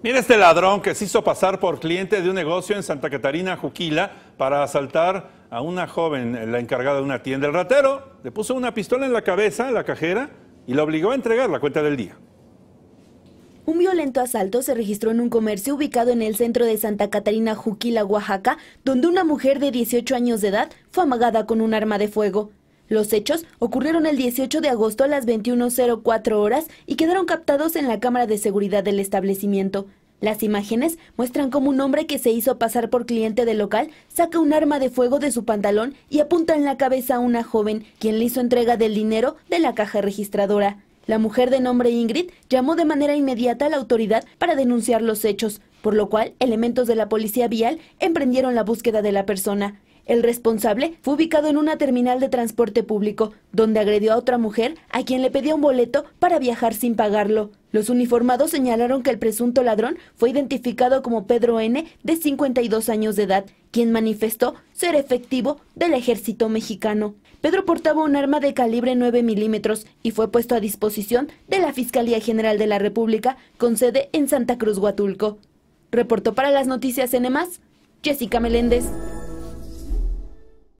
Mira este ladrón que se hizo pasar por cliente de un negocio en Santa Catarina, Juquila, para asaltar a una joven, la encargada de una tienda. El ratero le puso una pistola en la cabeza en la cajera y la obligó a entregar la cuenta del día. Un violento asalto se registró en un comercio ubicado en el centro de Santa Catarina, Juquila, Oaxaca, donde una mujer de 18 años de edad fue amagada con un arma de fuego. Los hechos ocurrieron el 18 de agosto a las 21.04 horas y quedaron captados en la cámara de seguridad del establecimiento. Las imágenes muestran cómo un hombre que se hizo pasar por cliente del local saca un arma de fuego de su pantalón y apunta en la cabeza a una joven, quien le hizo entrega del dinero de la caja registradora. La mujer de nombre Ingrid llamó de manera inmediata a la autoridad para denunciar los hechos, por lo cual elementos de la policía vial emprendieron la búsqueda de la persona. El responsable fue ubicado en una terminal de transporte público, donde agredió a otra mujer a quien le pedía un boleto para viajar sin pagarlo. Los uniformados señalaron que el presunto ladrón fue identificado como Pedro N., de 52 años de edad, quien manifestó ser efectivo del ejército mexicano. Pedro portaba un arma de calibre 9 milímetros y fue puesto a disposición de la Fiscalía General de la República, con sede en Santa Cruz, Huatulco. Reportó para las noticias N+, Jessica Meléndez.